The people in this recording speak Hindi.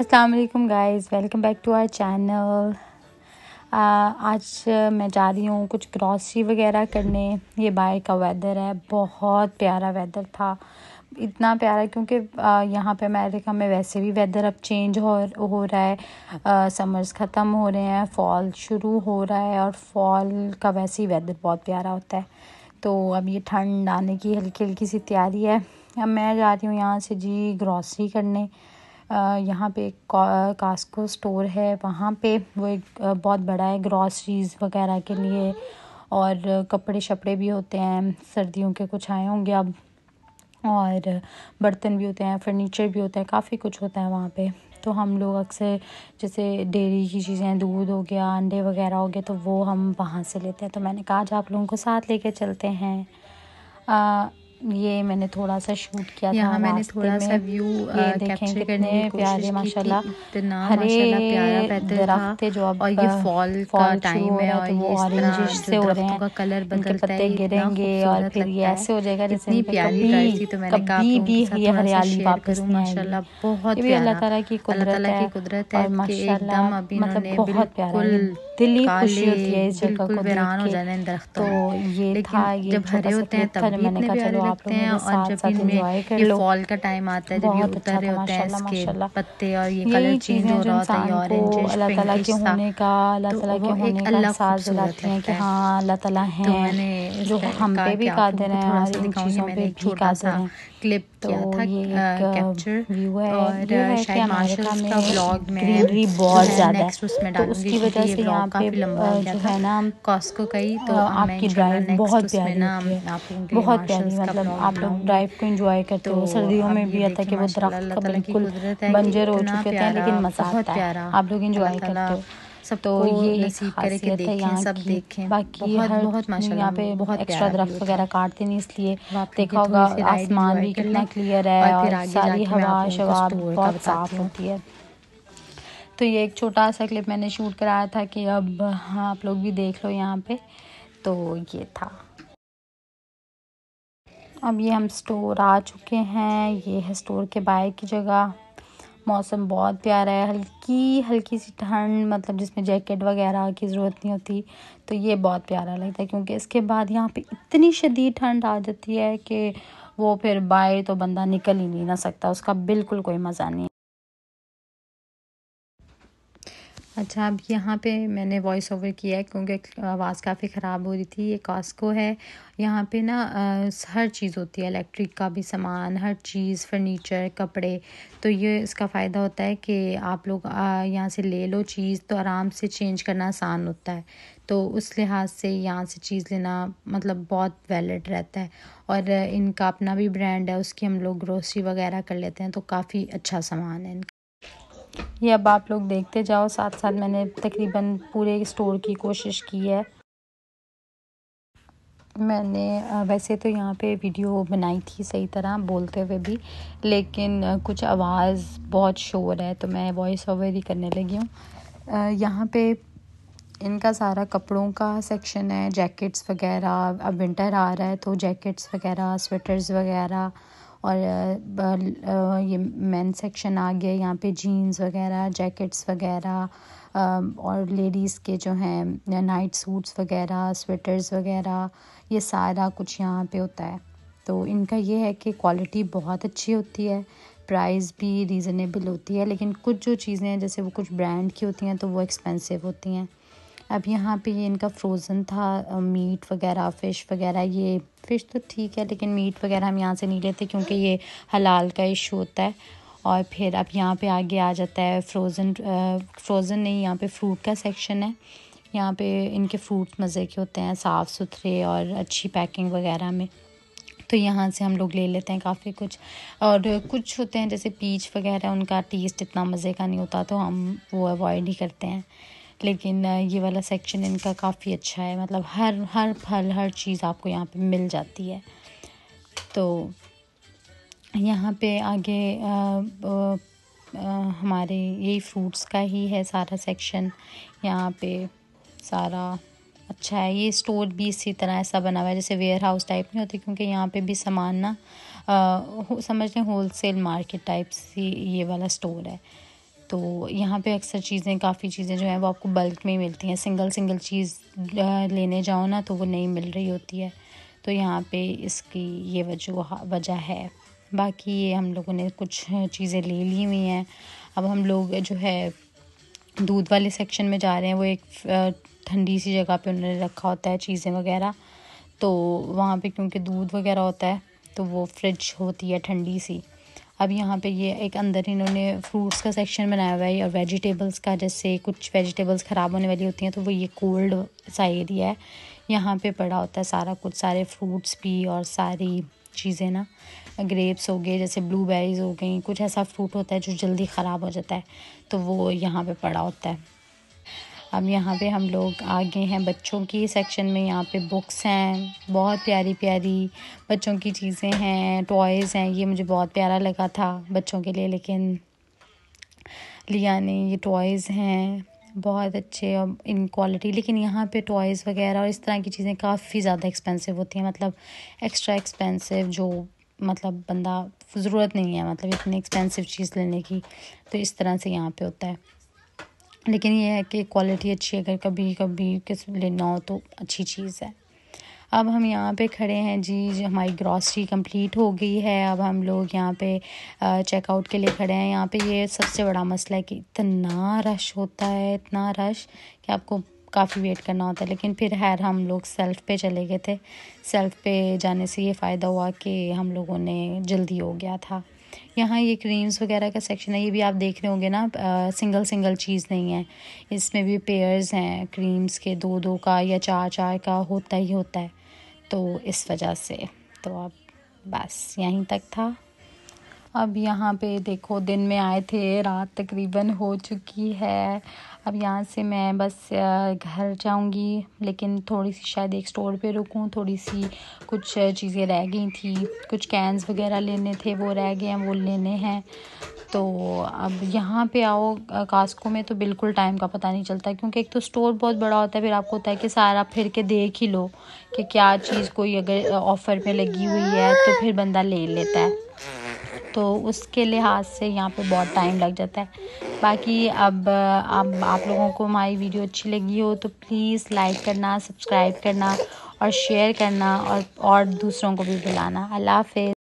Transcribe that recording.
असलकम guys welcome back to our channel आज uh, मैं जा रही हूँ कुछ ग्रॉसरी वगैरह करने ये बाहर का वेदर है बहुत प्यारा वेदर था इतना प्यारा क्योंकि uh, यहाँ पे अमेरिका में वैसे भी वेदर अब चेंज हो हो रहा है समर्स uh, ख़त्म हो रहे हैं फॉल शुरू हो रहा है और फॉल का वैसे ही वेदर बहुत प्यारा होता है तो अब ये ठंड आने की हल्की हल्की सी तैयारी है अब मैं जा रही हूँ यहाँ से जी ग्रॉसरी करने यहाँ पे एक कास्को स्टोर है वहाँ पे वो एक बहुत बड़ा है ग्रॉसरीज़ वगैरह के लिए और कपड़े शपड़े भी होते हैं सर्दियों के कुछ आए होंगे अब और बर्तन भी होते हैं फर्नीचर भी होता है काफ़ी कुछ होता है वहाँ पे तो हम लोग अक्सर जैसे डेयरी की चीज़ें दूध हो गया अंडे वगैरह हो गए तो वो हम वहाँ से लेते हैं तो मैंने कहा आज आप लोगों को साथ लेके चलते हैं ये मैंने थोड़ा सा शूट किया था मैंने थोड़ा सा व्यू ये देखें कितने प्यारे माशाल्लाह इतना हरे प्यारा बेहतर जो अब और ये फॉल का टाइम है और तो ये ऑरेंज से हो रहे हैं का कलर बदलता है पत्ते गिरेंगे और फिर ये ऐसे हो जाएगा जैसे इतनी प्यारी ड्राइव थी तो मैंने कहा भी भी ये हरियाली वापस नहीं माशाल्लाह बहुत प्यारा अल्लाह ताला की कुदरत है की कुदरत है कि एकदम अभी मतलब बहुत प्यारा दिल ही खुशी होती है इस जगह को देख के तो ये था ये जब हरे होते हैं तब भी इतने प्यारे सकते हैं और जब इनमें ये फॉल का टाइम आता है जब ये उतर अच्छा रहे होते हैं इसके पत्ते और ये कलर चेंज हो रहा होता है ऑरेंज अल्लाह तला के होने का अल्लाह तला तो के होने का एहसास दिलाते हैं कि हाँ अल्लाह तला तो है जो हम पे भी कादिर हैं और इन चीज़ों पे हैं क्लिप तो किया था uh, कैप्चर uh, और शायद uh, का में ग्रीनरी बहुत ज़्यादा है उसमें तो उसकी वजह से पे जो है ना कॉस्को का ही तो आपकी ड्राइव बहुत प्यारी बहुत प्यारी मतलब आप लोग ड्राइव को एंजॉय करते हो तो सर्दियों में भी आता कि वो दरख्त बिल्कुल बंजर हो चुके थे लेकिन मजा आता है आप लोग एंजॉय करते हो सब तो ये सब देखें बाकी बहुत यहाँ पे बहुत एक्स्ट्रा दरख्त वगैरह काटते नहीं इसलिए तो देखा होगा आसमान भी कितना क्लियर है और सारी हवा शवा बहुत साफ़ होती है तो ये एक छोटा सा क्लिप मैंने शूट कराया था कि अब हाँ आप लोग भी देख लो यहाँ पे तो ये था अब ये हम स्टोर आ चुके हैं ये है स्टोर के बाहर की जगह मौसम बहुत प्यारा है हल्की हल्की सी ठंड मतलब जिसमें जैकेट वगैरह की ज़रूरत नहीं होती तो ये बहुत प्यारा लगता है क्योंकि इसके बाद यहाँ पे इतनी शदीद ठंड आ जाती है कि वो फिर बाहर तो बंदा निकल ही नहीं ना सकता उसका बिल्कुल कोई मज़ा नहीं अच्छा अब यहाँ पे मैंने वॉइस ओवर किया है क्योंकि आवाज़ काफ़ी ख़राब हो रही थी ये कॉस्को है यहाँ पे ना हर चीज़ होती है इलेक्ट्रिक का भी सामान हर चीज़ फर्नीचर कपड़े तो ये इसका फ़ायदा होता है कि आप लोग यहाँ से ले लो चीज़ तो आराम से चेंज करना आसान होता है तो उस लिहाज से यहाँ से चीज़ लेना मतलब बहुत वैलिड रहता है और इनका अपना भी ब्रांड है उसकी हम लोग ग्रोसरी वगैरह कर लेते हैं तो काफ़ी अच्छा सामान है इनका ये अब आप लोग देखते जाओ साथ साथ मैंने तकरीबन पूरे स्टोर की कोशिश की है मैंने वैसे तो यहाँ पे वीडियो बनाई थी सही तरह बोलते हुए भी लेकिन कुछ आवाज़ बहुत शोर है तो मैं वॉइस ओवर ही करने लगी हूँ यहाँ पे इनका सारा कपड़ों का सेक्शन है जैकेट्स वगैरह अब विंटर आ रहा है तो जैकेट्स वगैरह स्वेटर्स वगैरह और ये मेन सेक्शन आ गया यहाँ पे जीन्स वगैरह जैकेट्स वगैरह और लेडीज़ के जो हैं नाइट सूट्स वगैरह स्वेटर्स वगैरह ये सारा कुछ यहाँ पे होता है तो इनका ये है कि क्वालिटी बहुत अच्छी होती है प्राइस भी रीज़नेबल होती है लेकिन कुछ जो चीज़ें हैं जैसे वो कुछ ब्रांड की होती हैं तो वो एक्सपेंसिव होती हैं अब यहाँ पे ये इनका फ्रोज़न था मीट वगैरह फ़िश वगैरह ये फ़िश तो ठीक है लेकिन मीट वगैरह हम यहाँ से नहीं लेते क्योंकि ये हलाल का इशू होता है और फिर अब यहाँ पे आगे आ जाता है फ्रोज़न फ्रोज़न नहीं यहाँ पे फ्रूट का सेक्शन है यहाँ पे इनके फ्रूट मज़े के होते हैं साफ़ सुथरे और अच्छी पैकिंग वगैरह में तो यहाँ से हम लोग ले लेते हैं काफ़ी कुछ और कुछ होते हैं जैसे पीच वगैरह उनका टेस्ट इतना मज़े का नहीं होता तो हम वो अवॉइड ही करते हैं लेकिन ये वाला सेक्शन इनका काफ़ी अच्छा है मतलब हर हर फल हर चीज़ आपको यहाँ पे मिल जाती है तो यहाँ पे आगे आ, आ, आ, हमारे यही फ्रूट्स का ही है सारा सेक्शन यहाँ पे सारा अच्छा है ये स्टोर भी इसी तरह ऐसा बना हुआ है जैसे वेयर हाउस टाइप नहीं होती क्योंकि यहाँ पे भी सामान ना समझ लें होल सेल मार्केट टाइप सी ये वाला स्टोर है तो यहाँ पे अक्सर चीज़ें काफ़ी चीज़ें जो हैं वो आपको बल्क में ही मिलती हैं सिंगल सिंगल चीज़ लेने जाओ ना तो वो नहीं मिल रही होती है तो यहाँ पे इसकी ये वजह वजह है बाकी ये हम लोगों ने कुछ चीज़ें ले ली हुई हैं अब हम लोग जो है दूध वाले सेक्शन में जा रहे हैं वो एक ठंडी सी जगह पे उन्होंने रखा होता है चीज़ें वगैरह तो वहाँ पे क्योंकि दूध वगैरह होता है तो वो फ्रिज होती है ठंडी सी अब यहाँ पे ये एक अंदर इन्होंने फ्रूट्स का सेक्शन बनाया हुआ है और वेजिटेबल्स का जैसे कुछ वेजिटेबल्स ख़राब होने वाली होती हैं तो वो ये कोल्ड सा एरिया है यहाँ पे पड़ा होता है सारा कुछ सारे फ्रूट्स भी और सारी चीज़ें ना ग्रेप्स हो गए जैसे ब्लूबेरीज हो गई कुछ ऐसा फ्रूट होता है जो जल्दी ख़राब हो जाता है तो वो यहाँ पे पड़ा होता है अब यहाँ पे हम लोग आगे हैं बच्चों की सेक्शन में यहाँ पे बुक्स हैं बहुत प्यारी प्यारी बच्चों की चीज़ें हैं टॉयज़ हैं ये मुझे बहुत प्यारा लगा था बच्चों के लिए लेकिन लिया नहीं ये टॉयज़ हैं बहुत अच्छे और इन क्वालिटी लेकिन यहाँ पे टॉयज़ वगैरह और इस तरह की चीज़ें काफ़ी ज़्यादा एक्सपेंसिव होती हैं मतलब एक्स्ट्रा एक्सपेंसिव जो मतलब बंदा ज़रूरत नहीं है मतलब इतनी एक्सपेंसिव चीज़ लेने की तो इस तरह से यहाँ पे होता है लेकिन ये है कि क्वालिटी अच्छी है अगर कभी कभी किस लेना हो तो अच्छी चीज़ है अब हम यहाँ पे खड़े हैं जी जो हमारी ग्रॉसरी कंप्लीट हो गई है अब हम लोग यहाँ पे चेकआउट के लिए खड़े हैं यहाँ पे ये सबसे बड़ा मसला है कि इतना रश होता है इतना रश कि आपको काफ़ी वेट करना होता है लेकिन फिर हैर हम लोग सेल्फ पे चले गए थे सेल्फ पे जाने से ये फ़ायदा हुआ कि हम लोगों ने जल्दी हो गया था यहाँ ये क्रीम्स वगैरह का सेक्शन है ये भी आप देख रहे होंगे ना आ, सिंगल सिंगल चीज़ नहीं है इसमें भी पेयर्स हैं क्रीम्स के दो दो का या चार चार का होता ही होता है तो इस वजह से तो आप बस यहीं तक था अब यहाँ पे देखो दिन में आए थे रात तकरीबन हो चुकी है अब यहाँ से मैं बस घर जाऊँगी लेकिन थोड़ी सी शायद एक स्टोर पे रुकूँ थोड़ी सी कुछ चीज़ें रह गई थी कुछ कैंस वगैरह लेने थे वो रह गए हैं वो लेने हैं तो अब यहाँ पे आओ कास्को में तो बिल्कुल टाइम का पता नहीं चलता क्योंकि एक तो स्टोर बहुत बड़ा होता है फिर आपको होता है कि सारा फिर के देख ही लो कि क्या चीज़ कोई अगर ऑफ़र पे लगी हुई है तो फिर बंदा ले लेता है तो उसके लिहाज से यहाँ पे बहुत टाइम लग जाता है बाकी अब अब आप लोगों को हमारी वीडियो अच्छी लगी हो तो प्लीज़ लाइक करना सब्सक्राइब करना और शेयर करना और और दूसरों को भी बुलाना अल्लाह हाफ